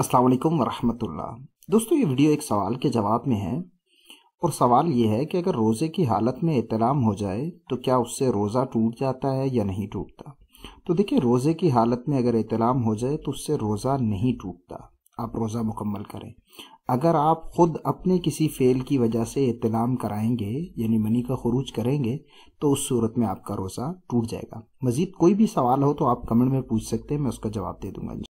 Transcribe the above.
असलकम वरहमतुल्लाह दोस्तों ये वीडियो एक सवाल के जवाब में है और सवाल ये है कि अगर रोज़े की हालत में एहतलाम हो जाए तो क्या उससे रोज़ा टूट जाता है या नहीं टूटता तो देखिए रोज़े की हालत में अगर एहतलाम हो जाए तो उससे रोज़ा नहीं टूटता आप रोज़ा मुकम्मल करें अगर आप ख़ुद अपने किसी फ़ेल की वजह से एहतलाम कराएंगे यानी मनी का खरूज करेंगे तो उस सूरत में आपका रोज़ा टूट जाएगा मज़ीद कोई भी सवाल हो तो आप कमेंट में पूछ सकते हैं मैं उसका जवाब दे दूँगा